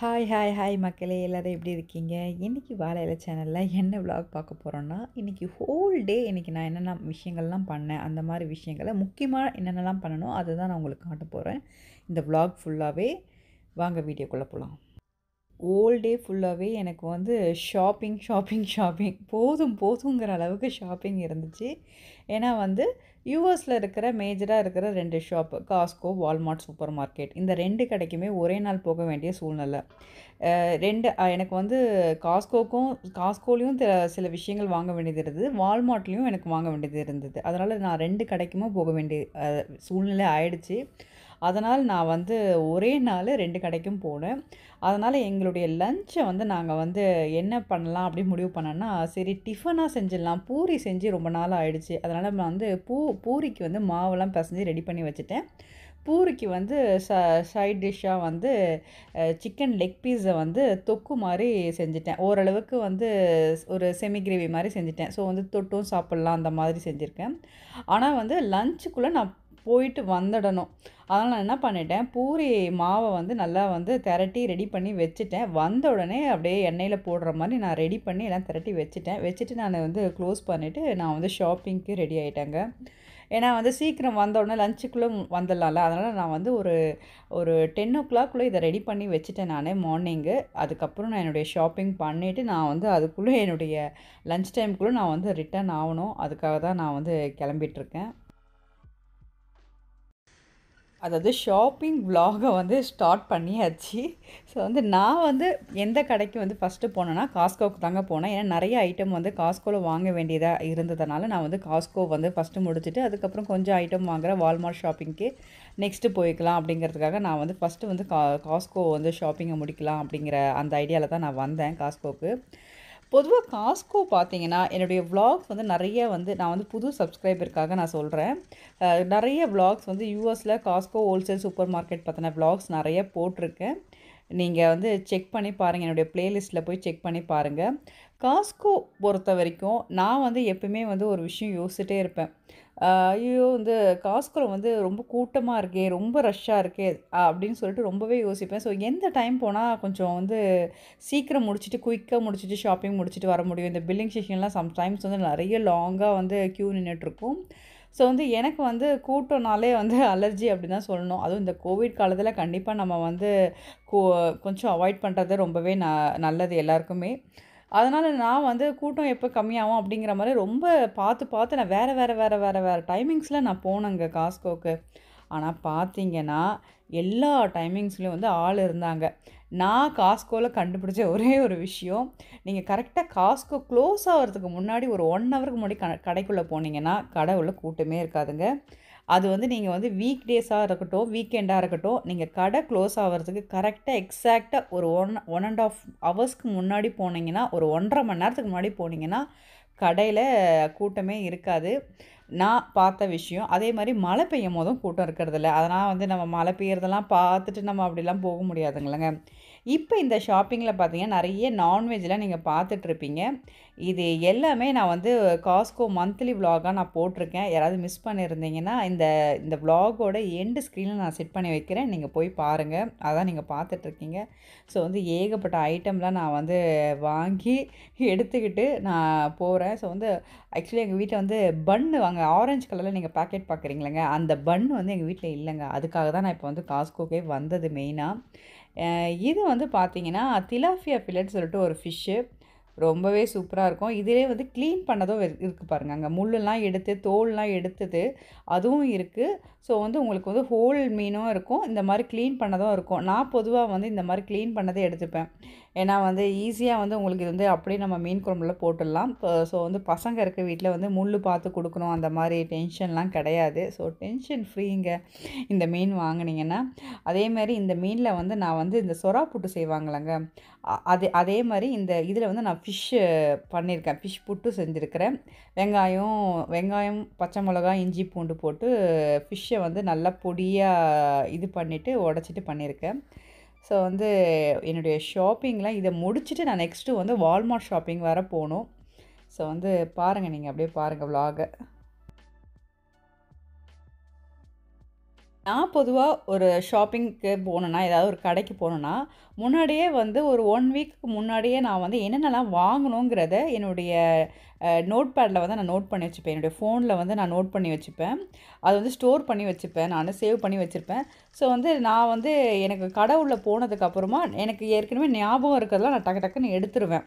hi hi hi மக்களே எல்லோரும் எப்படி இருக்கீங்க இன்றைக்கி வாழையில இலை சேனலில் என்ன விலாக் பார்க்க போகிறோன்னா இன்றைக்கி ஹோல் டே இன்றைக்கி நான் என்னென்ன விஷயங்கள்லாம் பண்ணேன் அந்த மாதிரி விஷயங்களை முக்கியமாக என்னென்னலாம் பண்ணணும் அதை தான் நான் உங்களுக்கு காட்ட போகிறேன் இந்த விலாக் ஃபுல்லாகவே வாங்க வீடியோக்குள்ளே போகலாம் ஹோல் டே ஃபுல்லாகவே எனக்கு வந்து ஷாப்பிங் ஷாப்பிங் ஷாப்பிங் போதும் போதுங்கிற அளவுக்கு ஷாப்பிங் இருந்துச்சு ஏன்னா வந்து யூஎஸில் இருக்கிற மேஜராக இருக்கிற ரெண்டு shop Costco Walmart supermarket இந்த ரெண்டு கடைக்குமே ஒரே நாள் போக வேண்டிய சூழ்நிலை ரெண்டு எனக்கு வந்து காஸ்கோக்கும் காஸ்கோலையும் சில விஷயங்கள் வாங்க வேண்டியது இருந்தது வால்மார்ட்லேயும் எனக்கு வாங்க வேண்டியது இருந்தது அதனால் நான் ரெண்டு கடைக்குமே போக வேண்டிய சூழ்நிலை ஆயிடுச்சு அதனால் நான் வந்து ஒரே நாள் ரெண்டு கடைக்கும் போனேன் அதனால் எங்களுடைய லஞ்சை வந்து நாங்கள் வந்து என்ன பண்ணலாம் அப்படி முடிவு பண்ணோன்னா சரி டிஃபனாக செஞ்சிடலாம் பூரி செஞ்சு ரொம்ப நாள் ஆயிடுச்சு அதனால் நான் வந்து பூ பூரிக்கு வந்து மாவெல்லாம் பிசைஞ்சு ரெடி பண்ணி வச்சுட்டேன் பூரிக்கு வந்து ச சைட் டிஷ்ஷாக வந்து சிக்கன் லெக் பீஸை வந்து தொக்கு மாதிரி செஞ்சுட்டேன் ஓரளவுக்கு வந்து ஒரு செமி கிரேவி மாதிரி செஞ்சுட்டேன் ஸோ வந்து தொட்டும் சாப்பிட்லாம் அந்த மாதிரி செஞ்சுருக்கேன் ஆனால் வந்து லஞ்சுக்குள்ளே நான் போயிட்டு வந்துடணும் அதனால் நான் என்ன பண்ணிட்டேன் பூரி மாவை வந்து நல்லா வந்து திரட்டி ரெடி பண்ணி வச்சுட்டேன் வந்த உடனே அப்படியே எண்ணெயில் போடுற மாதிரி நான் ரெடி பண்ணி எல்லாம் திரட்டி வச்சுட்டேன் வச்சுட்டு நான் வந்து க்ளோஸ் பண்ணிவிட்டு நான் வந்து ஷாப்பிங்க்கு ரெடி ஆகிட்டேங்க ஏன்னா வந்து சீக்கிரம் வந்த உடனே லஞ்சுக்குள்ளே வந்துடலாம்ல அதனால் நான் வந்து ஒரு ஒரு டென் ஓ கிளாக்குள்ளே இதை ரெடி பண்ணி வச்சுட்டேன் நானே மார்னிங்கு அதுக்கப்புறம் நான் என்னுடைய ஷாப்பிங் பண்ணிவிட்டு நான் வந்து அதுக்குள்ளே என்னுடைய லஞ்ச் டைமுக்குள்ளே நான் வந்து ரிட்டர்ன் ஆகணும் அதுக்காக தான் நான் வந்து கிளம்பிகிட்ருக்கேன் அதாவது ஷாப்பிங் விலாகை வந்து ஸ்டார்ட் பண்ணியாச்சு ஸோ வந்து நான் வந்து எந்த கடைக்கு வந்து ஃபஸ்ட்டு போனேன்னா காஸ்கோவுக்கு தாங்க போனேன் ஏன்னா நிறைய ஐட்டம் வந்து காஸ்கோவில் வாங்க வேண்டியதாக இருந்ததுனால நான் வந்து காஸ்கோ வந்து ஃபஸ்ட்டு முடிச்சுட்டு அதுக்கப்புறம் கொஞ்சம் ஐட்டம் வாங்குகிற வால்மார்ட் ஷாப்பிங்க்கு நெக்ஸ்ட்டு போய்க்கலாம் அப்படிங்கிறதுக்காக நான் வந்து ஃபஸ்ட்டு வந்து கா காஸ்கோ வந்து ஷாப்பிங்கை முடிக்கலாம் அப்படிங்கிற அந்த ஐடியாவில் தான் நான் வந்தேன் காஸ்கோவுக்கு பொதுவாக காஸ்கோ பார்த்தீங்கன்னா என்னுடைய வ்ளாக்ஸ் வந்து நிறைய வந்து நான் வந்து புது சப்ஸ்கிரைபருக்காக நான் சொல்கிறேன் நிறைய வ்ளாக்ஸ் வந்து யூஎஸில் காஸ்கோ ஹோல்சேல் சூப்பர் மார்க்கெட் பற்றின வ்ளாக்ஸ் நிறைய போட்டிருக்கேன் நீங்கள் வந்து செக் பண்ணி பாருங்கள் என்னுடைய ப்ளேலிஸ்ட்டில் போய் செக் பண்ணி பாருங்கள் காஸ்கோ பொறுத்த வரைக்கும் நான் வந்து எப்பவுமே வந்து ஒரு விஷயம் யோசிச்சுட்டே இருப்பேன் ஐயோ இந்த காஸ்குரம் வந்து ரொம்ப கூட்டமாக இருக்கே ரொம்ப ரஷ்ஷாக இருக்கே அப்படின்னு சொல்லிட்டு ரொம்பவே யோசிப்பேன் ஸோ எந்த டைம் போனால் கொஞ்சம் வந்து சீக்கிரம் முடிச்சுட்டு குயிக்காக முடிச்சுட்டு ஷாப்பிங் முடிச்சுட்டு வர முடியும் இந்த பில்லிங் ஸ்டேஷன்லாம் சம்டைம்ஸ் வந்து நிறைய லாங்காக வந்து க்யூ நின்றுட்டுருக்கும் ஸோ வந்து எனக்கு வந்து கூட்டம்னாலே வந்து அலர்ஜி அப்படி தான் சொல்லணும் அதுவும் இந்த கோவிட் காலத்தில் கண்டிப்பாக நம்ம வந்து கொஞ்சம் அவாய்ட் பண்ணுறது ரொம்பவே ந நல்லது எல்லாருக்குமே அதனால் நான் வந்து கூட்டம் எப்போ கம்மியாகும் அப்படிங்கிற மாதிரி ரொம்ப பார்த்து பார்த்து நான் வேறு வேறு வேறு வேறு வேறு டைமிங்ஸில் நான் போனேங்க காஸ்கோக்கு ஆனால் பார்த்தீங்கன்னா எல்லா டைமிங்ஸ்லேயும் வந்து ஆள் இருந்தாங்க நான் காஸ்கோவில் கண்டுபிடிச்ச ஒரே ஒரு விஷயம் நீங்கள் கரெக்டாக காஸ்கோ க்ளோஸ் ஆகிறதுக்கு முன்னாடி ஒரு ஒன் ஹவருக்கு முன்னாடி க கடைக்குள்ளே போனீங்கன்னா கடை உள்ள கூட்டமே இருக்காதுங்க அது வந்து நீங்கள் வந்து வீக் டேஸாக இருக்கட்டும் வீக்கெண்டாக இருக்கட்டும் நீங்கள் கடை க்ளோஸ் ஆகிறதுக்கு கரெக்டாக எக்ஸாக்டாக ஒரு ஒன் ஒன் அண்ட் ஆஃப் ஹவர்ஸ்க்கு முன்னாடி போனீங்கன்னா ஒரு ஒன்றரை மணி நேரத்துக்கு முன்னாடி போனீங்கன்னா கடையில் கூட்டமே இருக்காது நான் பார்த்த விஷயம் அதே மாதிரி மழை பெய்யும் போதும் கூட்டம் இருக்கிறதில்ல அதனால் வந்து நம்ம மழை பெய்யறதெல்லாம் பார்த்துட்டு நம்ம அப்படிலாம் போக முடியாதுங்களேங்க இப்போ இந்த ஷாப்பிங்கில் பார்த்தீங்கன்னா நிறைய நான்வெஜ்லாம் நீங்கள் பார்த்துட்ருப்பீங்க இது எல்லாமே நான் வந்து காஸ்கோ மந்த்லி விலாகாக நான் போட்டிருக்கேன் யாராவது மிஸ் பண்ணியிருந்தீங்கன்னா இந்த இந்த விலாகோட எண்டு ஸ்க்ரீனில் நான் செட் பண்ணி வைக்கிறேன் நீங்கள் போய் பாருங்கள் அதான் நீங்கள் பார்த்துட்ருக்கீங்க ஸோ வந்து ஏகப்பட்ட ஐட்டம்லாம் நான் வந்து வாங்கி எடுத்துக்கிட்டு நான் போகிறேன் ஸோ வந்து ஆக்சுவலி எங்கள் வீட்டில் வந்து பன்னு வாங்க ஆரஞ்சு கலரில் நீங்கள் பேக்கெட் பார்க்குறீங்களேங்க அந்த பன்னு வந்து எங்கள் வீட்டில் இல்லைங்க அதுக்காக தான் நான் இப்போ வந்து காஸ்கோக்கே வந்தது மெயினாக இது வந்து பார்த்திங்கன்னா திலாஃபியா ஃபில்லட்னு சொல்லிட்டு ஒரு ஃபிஷ்ஷு ரொம்பவே சூப்பராக இருக்கும் இதிலே வந்து க்ளீன் பண்ணதும் இருக்குது பாருங்கள் அங்கே முள்ளெல்லாம் எடுத்து தோல்லாம் எடுத்தது அதுவும் இருக்குது ஸோ வந்து உங்களுக்கு வந்து ஹோல் மீனும் இருக்கும் இந்த மாதிரி க்ளீன் பண்ணதும் இருக்கும் நான் பொதுவாக வந்து இந்த மாதிரி க்ளீன் பண்ணதை எடுத்துப்பேன் ஏன்னா வந்து ஈஸியாக வந்து உங்களுக்கு இது வந்து அப்படியே நம்ம மீன் குழம்புல போட்டுடலாம் ஸோ வந்து பசங்க இருக்க வீட்டில் வந்து முள் பார்த்து கொடுக்கணும் அந்த மாதிரி டென்ஷன்லாம் கிடையாது ஸோ டென்ஷன் ஃப்ரீங்க இந்த மீன் வாங்கினீங்கன்னா மாதிரி இந்த மீனில் வந்து நான் வந்து இந்த சொரா புட்டு செய்வாங்களேங்க அது அதே மாதிரி இந்த இதில் வந்து நான் ஃபிஷ்ஷு பண்ணியிருக்கேன் ஃபிஷ் புட்டு செஞ்சுருக்கிறேன் வெங்காயம் வெங்காயம் பச்சை மிளகா இஞ்சி பூண்டு போட்டு ஃபிஷ்ஷை வந்து நல்லா பொடியாக இது பண்ணிவிட்டு உடச்சிட்டு பண்ணியிருக்கேன் ஸோ வந்து என்னுடைய ஷாப்பிங்லாம் இதை முடிச்சுட்டு நான் நெக்ஸ்ட்டு வந்து வால்மார்ட் ஷாப்பிங் வர போகணும் ஸோ வந்து பாருங்கள் நீங்கள் அப்படியே பாருங்கள் விலாகை நான் பொதுவாக ஒரு ஷாப்பிங்க்கு போகணுன்னா ஏதாவது ஒரு கடைக்கு போகணுன்னா முன்னாடியே வந்து ஒரு ஒன் வீக்கு முன்னாடியே நான் வந்து என்னென்னலாம் வாங்கணுங்கிறத என்னுடைய நோட் பேடில் வந்து நான் நோட் பண்ணி வச்சுப்பேன் என்னுடைய ஃபோனில் வந்து நான் நோட் பண்ணி வச்சுப்பேன் அது வந்து ஸ்டோர் பண்ணி வச்சுப்பேன் நான் சேவ் பண்ணி வச்சுருப்பேன் ஸோ வந்து நான் வந்து எனக்கு கடை உள்ளே போனதுக்கப்புறமா எனக்கு ஏற்கனவே ஞாபகம் இருக்கிறதெல்லாம் நான் டக்கு டக்குன்னு எடுத்துருவேன்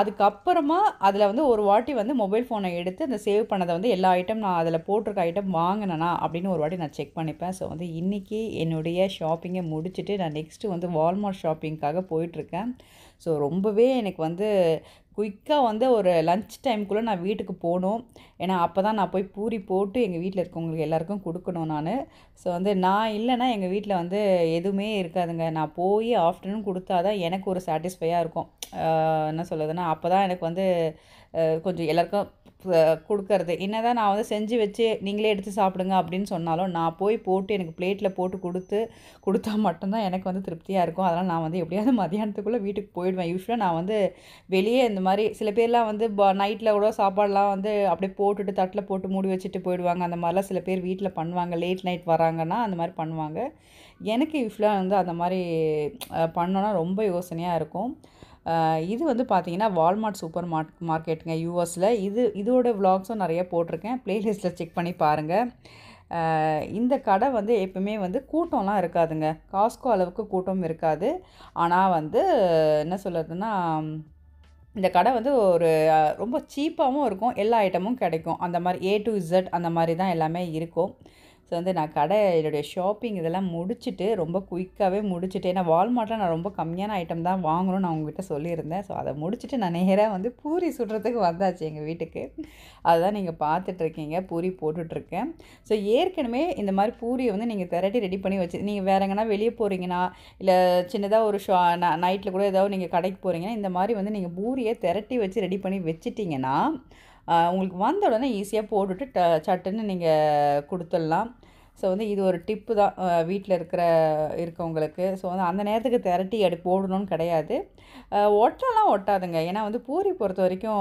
அதுக்கப்புறமா அதில் வந்து ஒரு வாட்டி வந்து மொபைல் ஃபோனை எடுத்து அந்த சேவ் பண்ணதை வந்து எல்லா ஐட்டம் நான் அதில் போட்டிருக்க ஐட்டம் வாங்கினேனா அப்படின்னு ஒரு வாட்டி நான் செக் பண்ணிப்பேன் ஸோ வந்து இன்றைக்கி என்னுடைய ஷாப்பிங்கை முடிச்சுட்டு நான் நெக்ஸ்ட்டு வந்து வால்மார்ட் ஷாப்பிங்க்காக போயிட்டுருக்கேன் ஸோ ரொம்பவே எனக்கு வந்து குயிக்காக வந்து ஒரு லன்ச் டைம்குள்ளே நான் வீட்டுக்கு போகணும் ஏன்னா அப்போ தான் நான் போய் பூரி போட்டு எங்கள் வீட்டில் இருக்கவங்களுக்கு எல்லாருக்கும் கொடுக்கணும் நான் ஸோ வந்து நான் இல்லைன்னா எங்கள் வீட்டில் வந்து எதுவுமே இருக்காதுங்க நான் போய் ஆஃப்டர்நூன் கொடுத்தா தான் எனக்கு ஒரு சாட்டிஸ்ஃபையாக இருக்கும் என்ன சொல்லுதுன்னா அப்போ தான் எனக்கு வந்து கொஞ்சம் எல்லாருக்கும் கொடுக்கறது என்ன தான் நான் வந்து செஞ்சு வச்சு நீங்களே எடுத்து சாப்பிடுங்க அப்படின்னு சொன்னாலும் நான் போய் போட்டு எனக்கு பிளேட்டில் போட்டு கொடுத்து கொடுத்தா மட்டும்தான் எனக்கு வந்து திருப்தியாக இருக்கும் அதனால் நான் வந்து எப்படியாவது மதியானத்துக்குள்ளே வீட்டுக்கு போயிடுவேன் யூஸ்வலாக நான் வந்து வெளியே இந்த மாதிரி சில பேர்லாம் வந்து ப நைட்டில் கூட சாப்பாடெலாம் வந்து அப்படியே போட்டுட்டு தட்டில் போட்டு மூடி வச்சுட்டு போயிடுவாங்க அந்த மாதிரிலாம் சில பேர் வீட்டில் பண்ணுவாங்க லேட் நைட் வராங்கன்னா அந்த மாதிரி பண்ணுவாங்க எனக்கு யூஸ்வலாக வந்து அந்த மாதிரி பண்ணோன்னா ரொம்ப யோசனையாக இருக்கும் இது வந்து பார்த்தீங்கன்னா வால்மார்ட் சூப்பர் மார்க் மார்க்கெட்டுங்க யூஎஸில் இது இதோட விளாக்ஸும் நிறைய போட்டிருக்கேன் ப்ளேலிஸ்ட்டில் செக் பண்ணி பாருங்கள் இந்த கடை வந்து எப்பவுமே வந்து கூட்டம்லாம் இருக்காதுங்க காஸ்கோ அளவுக்கு கூட்டம் இருக்காது ஆனால் வந்து என்ன சொல்கிறதுனா இந்த கடை வந்து ஒரு ரொம்ப சீப்பாகவும் இருக்கும் எல்லா ஐட்டமும் கிடைக்கும் அந்த மாதிரி ஏ டு இசட் அந்த மாதிரி தான் எல்லாமே இருக்கும் ஸோ வந்து நான் கடை என்னுடைய ஷாப்பிங் இதெல்லாம் முடிச்சுட்டு ரொம்ப குயிக்காகவே முடிச்சுட்டு ஏன்னா வால்மார்ட்டில் நான் ரொம்ப கம்மியான ஐட்டம் தான் வாங்கணும்னு நான் உங்ககிட்ட சொல்லியிருந்தேன் ஸோ அதை முடிச்சுட்டு நான் நேராக வந்து பூரி சுடுறதுக்கு வந்தாச்சு எங்கள் வீட்டுக்கு அதுதான் நீங்கள் பார்த்துட்ருக்கீங்க பூரி போட்டுட்ருக்கேன் ஸோ ஏற்கனவே இந்த மாதிரி பூரியை வந்து நீங்கள் திரட்டி ரெடி பண்ணி வச்சு நீங்கள் வேறு எங்கன்னா வெளியே போகிறீங்கன்னா இல்லை சின்னதாக ஒரு ஷா நைட்டில் கூட ஏதாவது நீங்கள் கடைக்கு போகிறீங்கன்னா இந்த மாதிரி வந்து நீங்கள் பூரியை திரட்டி வச்சு ரெடி பண்ணி வச்சுட்டிங்கன்னா உங்களுக்கு வந்த உடனே ஈஸியாக போட்டுட்டு ட சட்டுன்னு நீங்கள் கொடுத்துடலாம் ஸோ வந்து இது ஒரு டிப்பு தான் வீட்டில் இருக்கிற இருக்கவங்களுக்கு ஸோ வந்து அந்த நேரத்துக்கு திரட்டி அடி போடணும்னு கிடையாது ஒட்டலாம் ஒட்டாதுங்க ஏன்னா வந்து பூரி பொறுத்த வரைக்கும்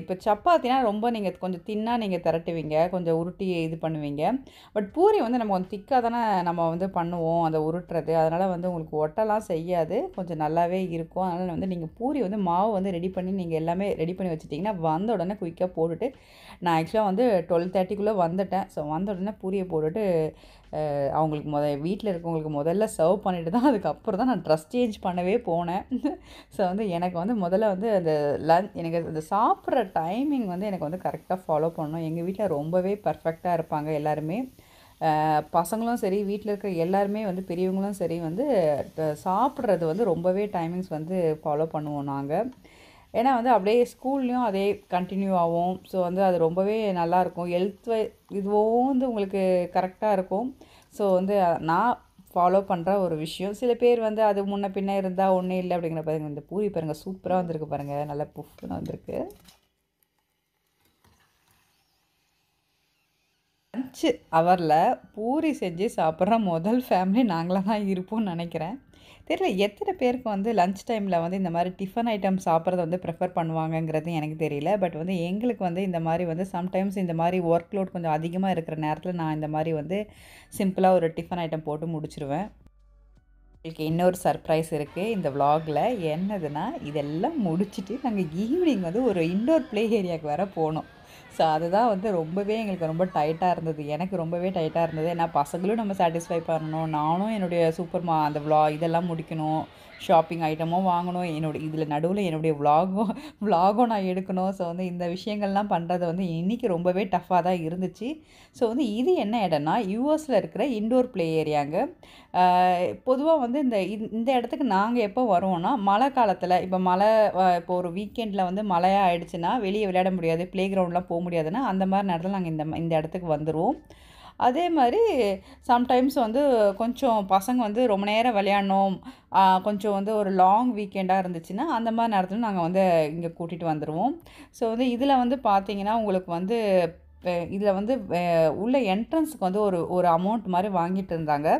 இப்போ சப்பாத்தினா ரொம்ப நீங்கள் கொஞ்சம் தின்னாக நீங்கள் திரட்டுவீங்க கொஞ்சம் உருட்டி இது பண்ணுவீங்க பட் பூரி வந்து நம்ம கொஞ்சம் திக்காக தானே நம்ம வந்து பண்ணுவோம் அந்த உருட்டுறது அதனால் வந்து உங்களுக்கு ஒட்டலாம் செய்யாது கொஞ்சம் நல்லாவே இருக்கும் அதனால் வந்து நீங்கள் பூரி வந்து மாவு வந்து ரெடி பண்ணி நீங்கள் எல்லாமே ரெடி பண்ணி வச்சுட்டிங்கன்னா வந்த உடனே குயிக்காக போட்டுட்டு நான் ஆக்சுவலாக வந்து டுவெல் தேர்ட்டிக்குள்ளே வந்துட்டேன் ஸோ வந்த உடனே பூரியை போட்டுட்டு அவங்களுக்கு முத வீட்டில் இருக்கவங்களுக்கு முதல்ல சர்வ் பண்ணிவிட்டு தான் அதுக்கப்புறம் தான் நான் ட்ரெஸ் சேஞ்ச் பண்ணவே போனேன் ஸோ வந்து எனக்கு வந்து முதல்ல வந்து அந்த லன் எனக்கு அந்த சாப்பிட்ற டைமிங் வந்து எனக்கு வந்து கரெக்டாக ஃபாலோ பண்ணணும் எங்கள் வீட்டில் ரொம்பவே பர்ஃபெக்டாக இருப்பாங்க எல்லாருமே பசங்களும் சரி வீட்டில் இருக்கிற எல்லாருமே வந்து பெரியவங்களும் சரி வந்து சாப்பிட்றது வந்து ரொம்பவே டைமிங்ஸ் வந்து ஃபாலோ பண்ணுவோம் நாங்கள் ஏன்னா வந்து அப்படியே ஸ்கூல்லையும் அதே கண்டினியூ ஆகும் ஸோ வந்து அது ரொம்பவே நல்லாயிருக்கும் ஹெல்த் இதுவும் வந்து உங்களுக்கு கரெக்டாக இருக்கும் ஸோ வந்து நான் ஃபாலோ பண்ணுற ஒரு விஷயம் சில பேர் வந்து அது முன்ன பின்னே இருந்தால் ஒன்றும் இல்லை அப்படிங்கிற பாருங்கள் இந்த பூரி பாருங்கள் சூப்பராக வந்திருக்கு பாருங்கள் நல்லா புஃப்னு வந்திருக்கு லஞ்சு அவரில் பூரி செஞ்சு சாப்பிட்ற முதல் ஃபேமிலி நாங்களாக தான் இருப்போம்னு நினைக்கிறேன் தெரியல எத்தனை பேருக்கு வந்து லஞ்ச் டைமில் வந்து இந்த மாதிரி டிஃபன் ஐட்டம் சாப்பிட்றத வந்து ப்ரிஃபர் பண்ணுவாங்கங்கிறது எனக்கு தெரியல பட் வந்து எங்களுக்கு வந்து இந்த மாதிரி வந்து சம்டைம்ஸ் இந்த மாதிரி ஒர்க் லோட் கொஞ்சம் அதிகமாக இருக்கிற நேரத்தில் நான் இந்த மாதிரி வந்து சிம்பிளாக ஒரு டிஃபன் ஐட்டம் போட்டு முடிச்சுருவேன் எங்களுக்கு இன்னொரு சர்ப்ரைஸ் இருக்குது இந்த விலாகில் என்னதுன்னா இதெல்லாம் முடிச்சுட்டு நாங்கள் ஈவினிங் வந்து ஒரு இன்டோர் ப்ளே ஏரியாவுக்கு வர போனோம் ஸோ அதுதான் வந்து ரொம்பவே எங்களுக்கு ரொம்ப டைட்டாக இருந்தது எனக்கு ரொம்பவே டைட்டாக இருந்தது ஏன்னா பசங்களும் நம்ம சாட்டிஸ்ஃபை பண்ணணும் நானும் என்னுடைய சூப்பர் மா அந்த விளா இதெல்லாம் முடிக்கணும் ஷாப்பிங் ஐட்டமும் வாங்கணும் என்னோட இதில் நடுவில் என்னுடைய விலாகும் விலாகும் நான் எடுக்கணும் ஸோ வந்து இந்த விஷயங்கள்லாம் பண்ணுறது வந்து இன்றைக்கி ரொம்பவே டஃப்பாக தான் இருந்துச்சு ஸோ வந்து இது என்ன இடம்னா யூஎஸில் இருக்கிற இண்டோர் ப்ளே ஏரியாங்க பொதுவாக வந்து இந்த இந்த இடத்துக்கு நாங்கள் எப்போ வரோம்னா மழை காலத்தில் இப்போ மழை இப்போ ஒரு வீக்கெண்டில் வந்து மழையாக ஆயிடுச்சுன்னா வெளியே விளையாட முடியாது ப்ளே கிரவுண்ட்லாம் போக முடியாதுன்னா அந்த மாதிரி நேரத்தில் நாங்கள் இந்த இந்த இடத்துக்கு வந்துடுவோம் அதே மாதிரி சம்டைம்ஸ் வந்து கொஞ்சம் பசங்க வந்து ரொம்ப நேரம் விளையாடணும் கொஞ்சம் வந்து ஒரு லாங் வீக்கெண்டாக இருந்துச்சுன்னா அந்த மாதிரி நேரத்தில் நாங்கள் வந்து இங்கே கூட்டிகிட்டு வந்துடுவோம் ஸோ வந்து இதில் வந்து பார்த்திங்கன்னா உங்களுக்கு வந்து இதில் வந்து உள்ள என்ட்ரன்ஸுக்கு வந்து ஒரு ஒரு அமௌண்ட் மாதிரி வாங்கிட்டு இருந்தாங்க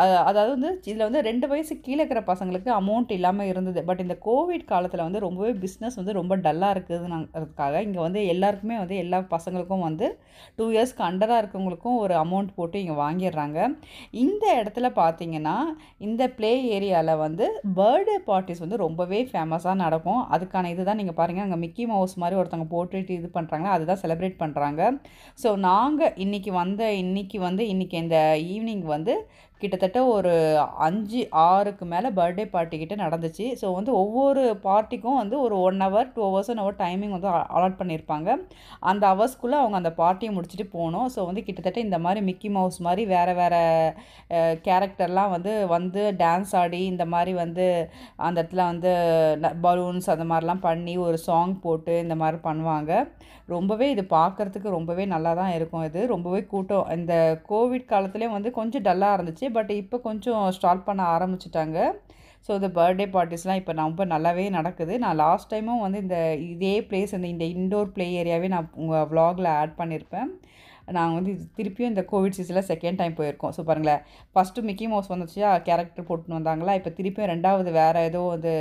அதாவது வந்து இதில் வந்து ரெண்டு வயசு கீழே இருக்கிற பசங்களுக்கு அமௌண்ட் இல்லாமல் இருந்தது பட் இந்த கோவிட் காலத்தில் வந்து ரொம்பவே பிஸ்னஸ் வந்து ரொம்ப டல்லாக இருக்குது இங்கே வந்து எல்லாருக்குமே வந்து எல்லா பசங்களுக்கும் வந்து டூ இயர்ஸ்க்கு அண்டராக இருக்கவங்களுக்கும் ஒரு அமௌண்ட் போட்டு இங்கே வாங்கிடுறாங்க இந்த இடத்துல பார்த்தீங்கன்னா இந்த ப்ளே ஏரியாவில் வந்து பர்த்டே பார்ட்டிஸ் வந்து ரொம்பவே ஃபேமஸாக நடக்கும் அதுக்கான இது தான் நீங்கள் பாருங்கள் அங்கே மிக்கி மவுஸ் மாதிரி ஒருத்தவங்க போட்டுட்டு இது பண்ணுறாங்களா அதுதான் செலிப்ரேட் பண்ணுறாங்க ஸோ நாங்கள் இன்றைக்கி வந்த இன்றைக்கி வந்து இன்றைக்கி இந்த ஈவினிங் வந்து கிட்டத்தட்ட ஒரு அஞ்சு ஆறுக்கு மேலே பர்த்டே பார்ட்டிக்கிட்ட நடந்துச்சு ஸோ வந்து ஒவ்வொரு பார்ட்டிக்கும் வந்து ஒரு one hour two hours one hour timing வந்து அலாட் பண்ணியிருப்பாங்க அந்த ஹவர்ஸ்க்குள்ளே அவங்க அந்த பார்ட்டியை முடிச்சுட்டு போகணும் ஸோ வந்து கிட்டத்தட்ட இந்த மாதிரி மிக்கி மவுஸ் மாதிரி வேறு வேறு கேரக்டர்லாம் வந்து வந்து டான்ஸ் ஆடி இந்த மாதிரி வந்து அந்த இடத்துல வந்து பலூன்ஸ் அந்த மாதிரிலாம் பண்ணி ஒரு சாங் போட்டு இந்த மாதிரி பண்ணுவாங்க ரொம்பவே இது பார்க்குறதுக்கு ரொம்பவே நல்லா தான் இருக்கும் இது ரொம்பவே கூட்டம் இந்த கோவிட் காலத்துலேயும் வந்து கொஞ்சம் டல்லாக இருந்துச்சு பட் இப்போ கொஞ்சம் ஸ்டார்ட் பண்ண ஆரம்பிச்சிட்டாங்க ஸோ இந்த பர்த்டே பார்ட்டிஸ்லாம் இப்போ ரொம்ப நல்லாவே நடக்குது நான் லாஸ்ட் டைமும் வந்து இந்த இதே பிளேஸ் இந்த இந்த இன்டோர் ப்ளே ஏரியாவே நான் உங்கள் வ்ளாகில் ஆட் பண்ணியிருப்பேன் நாங்கள் வந்து திருப்பியும் இந்த கோவிட் சீசனில் செகண்ட் டைம் போயிருக்கோம் ஸோ பாருங்களேன் ஃபஸ்ட்டு மிக்கி மவுஸ் வந்துச்சு கேரக்டர் போட்டுன்னு வந்தாங்களா இப்போ திருப்பியும் ரெண்டாவது வேறு ஏதோ வந்து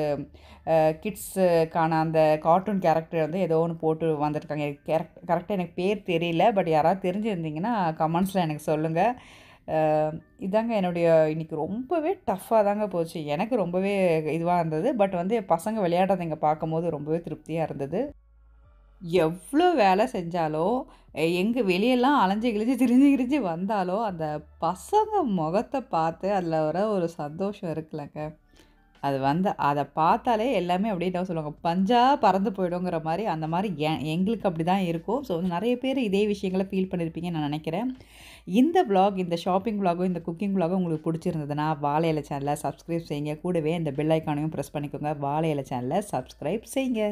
கிட்ஸுக்கான அந்த கார்ட்டூன் கேரக்டர் வந்து ஏதோ ஒன்று போட்டு வந்திருக்காங்க கேரக்ட் கரெக்டாக எனக்கு பேர் தெரியல பட் யாராவது தெரிஞ்சிருந்தீங்கன்னா கமெண்ட்ஸில் எனக்கு சொல்லுங்கள் இதாங்க என்னுடைய இன்றைக்கி ரொம்பவே டஃப்பாக தாங்க போச்சு எனக்கு ரொம்பவே இதுவாக இருந்தது பட் வந்து என் பசங்க விளையாடுறதை இங்கே பார்க்கும்போது ரொம்பவே திருப்தியாக இருந்தது எவ்வளோ வேலை செஞ்சாலோ எங்கே வெளியெல்லாம் அலைஞ்சு கிழிஞ்சு திரிஞ்சு கிழிஞ்சி வந்தாலோ அந்த பசங்க முகத்தை பார்த்து அதில் வர ஒரு சந்தோஷம் இருக்குல்லங்க அது வந்து அதை பார்த்தாலே எல்லாமே அப்படியே என்ன சொல்லுவாங்க பஞ்சாக பறந்து போயிடுங்கிற மாதிரி அந்த மாதிரி என் எங்களுக்கு அப்படி தான் இருக்கும் ஸோ வந்து நிறைய பேர் இதே விஷயங்களை ஃபீல் பண்ணியிருப்பீங்கன்னு நான் நினைக்கிறேன் இந்த ப்ளாக் இந்த ஷாப்பிங் விளாகும் இந்த குக்கிங் விளாகும் உங்களுக்கு பிடிச்சிருந்ததுன்னா வாழை சேனலை சப்ஸ்கிரைப் செய்யுங்க கூடவே இந்த பெல் ஐக்கானையும் ப்ரெஸ் பண்ணிக்கோங்க வாழையில இலை சேனலை சப்ஸ்கிரைப் செய்யுங்க